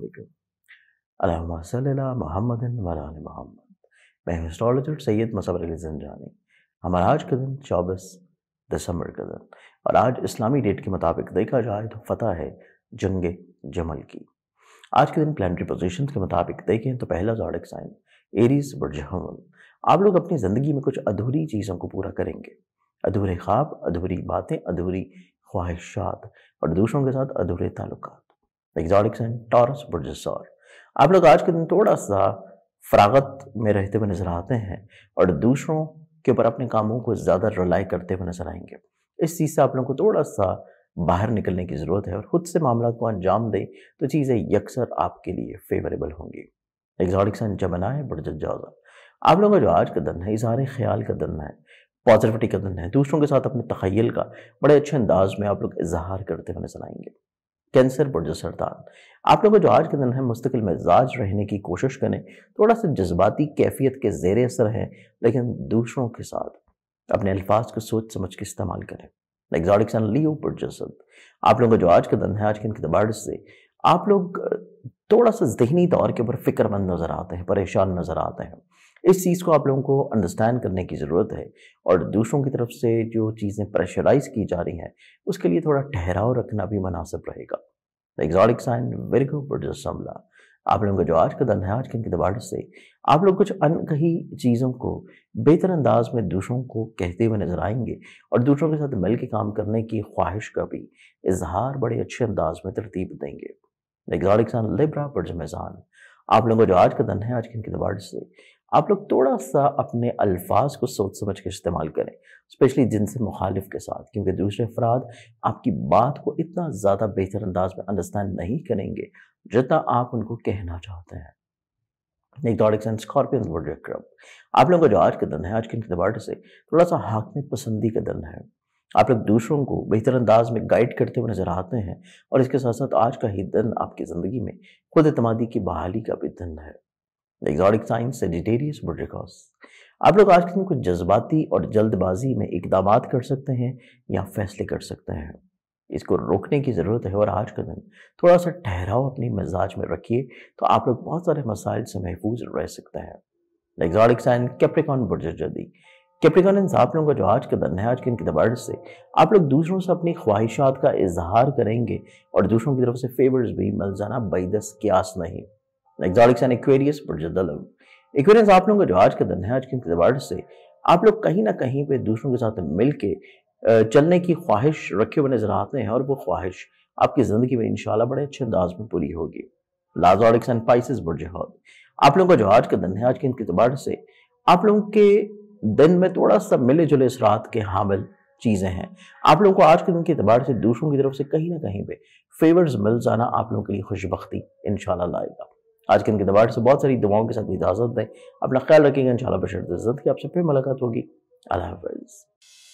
अल्लाम महमद वरान महमद मैं हिस्ट्रोलॉजर सैयद मसवर जानी हमारा आज का दिन चौबीस दिसंबर का दिन और आज इस्लामी डेट के मुताबिक देखा जाए तो फतह है जंग जमल की आज के दिन प्लानी पोजिशन के मुताबिक देखें तो पहला जॉडिक साइन एरीज बरजहमल आप लोग अपनी ज़िंदगी में कुछ अधूरी चीज़ों को पूरा करेंगे अधूरे ख्वाब अधूरी बातें अधूरी ख्वाहिशात और दूसरों के साथ अधूरे ताल्लुका एग्जॉटिक एग्जॉटिक्स टॉरस बुरजसार आप लोग आज के दिन थोड़ा सा फरागत में रहते हुए नजर आते हैं और दूसरों के ऊपर अपने कामों को ज़्यादा रिलाई करते हुए नजर आएंगे इस चीज़ से आप लोगों को थोड़ा सा बाहर निकलने की ज़रूरत है और ख़ुद से मामला को अंजाम दें तो चीज़ें यकसर आपके लिए फेवरेबल होंगी एग्जॉटिक सन जमना है बुर्जत जाजा आप लोगों का जो आज का दिन है इजहार ख्याल का दिन है पॉजिटिविटी का दिन है दूसरों के साथ अपने तखयल का बड़े अच्छे अंदाज में आप लोग इजहार करते हुए नजर आएंगे कैंसर पर सरतान आप लोगों को जो आज का दिन है मुस्तकिल मिजाज रहने की कोशिश करें थोड़ा सा जज्बाती कैफियत के जेर असर है लेकिन दूसरों के साथ अपने अल्फाज को सोच समझ के इस्तेमाल करें एग्जॉटिक लियो पर जसद आप लोगों का जो आज का दिन है आज के इनके से आप लोग थोड़ा सा जहनी तौर के ऊपर फिक्रमंद नज़र आते हैं परेशान नज़र आते हैं इस चीज़ को आप लोगों को अंडरस्टैंड करने की ज़रूरत है और दूसरों की तरफ से जो चीज़ें प्रेशराइज की जा रही हैं उसके लिए थोड़ा ठहराव रखना भी मुनासिब रहेगा एग्जॉटिक साइन वेरी गुड समला आप लोगों का जो आज का दिन है आज के दबाड़ से आप लोग कुछ अन कहीं चीज़ों को बेहतर अंदाज में दूसरों को कहते हुए नजर आएंगे और दूसरों के साथ मिल के काम करने की ख्वाहिश का भी इजहार बड़े अच्छे अंदाज में तरतीब देंगे एग्जॉटिक साइन लिब्रा बर्ज मेज़ान आप लोगों को जो आज का दिन है आज के इनके दबाड़ से आप लोग थोड़ा सा अपने अल्फाज को सोच समझ के इस्तेमाल करें स्पेशली जिनसे मुखालिफ के साथ क्योंकि दूसरे अफराद आपकी बात को इतना ज़्यादा बेहतर अंदाज में अंडरस्टैंड नहीं करेंगे जितना आप उनको कहना चाहते हैं निगदौड़िक्स स्कॉर्पियंस वर्ल्ड आप लोगों का जो आज का दिन है आज के इनके से थोड़ा सा में पसंदी का दिन है आप लोग दूसरों को बेहतर अंदाज में गाइड करते हुए नज़र आते हैं और इसके साथ साथ आज का ही दिन आपकी ज़िंदगी में खुद अतमादी की बहाली का भी दिन है एग्जॉटिक साइंस सेजिटेरियस बुड्रिकॉस आप लोग आज के दिन कुछ जज्बाती और जल्दबाजी में इकदाम कर सकते हैं या फैसले कर सकते हैं इसको रोकने की ज़रूरत है और आज का दिन थोड़ा सा ठहराव अपने मिजाज में रखिए तो आप लोग बहुत सारे मसाइल से महफूज रह सकते हैं एग्जॉटिक साइंस कैप्रिकॉन बुर्जदी कैप्रिकॉनस आप लोगों का जो आज का दिन है आज के इनके दबार से आप लोग दूसरों से अपनी ख्वाहिशात का इजहार करेंगे और दूसरों की तरफ से फेवर्स भी मिल जाना बैदस क्यास नहीं एग्जॉटिक्स एंड एक्वेरियस आप लोगों का जो आज का दिन है आज के इनके दबार से आप लोग कहीं ना कहीं पर दूसरों के साथ मिल के चलने की ख्वाहिश रखे हुए नजर आते हैं और वो ख्वाहिश आपकी ज़िंदगी में इनशाला बड़े अच्छे अंदाज में पूरी होगी लाजॉरिक्स एंड पाइसिस बुरजहद आप लोगों का जो आज का दिन है आज के इनके दबार से आप लोगों के दिन में थोड़ा सा मिले जुले इस रात के हामिल चीज़ें हैं आप लोगों को आज के दिन के अतबार से दूसरों की तरफ से कहीं ना कहीं पे फेवर्स मिल जाना आप लोगों के लिए खुशबख्ती इन लाएगा आज के दिन के अतबार से बहुत सारी दुआओं के साथ इजाज़त दें अपना ख्याल रखिएगा इन शाला बशरत इज्जत की आपसे फिर मुलाकात होगी अल्लाह हाफ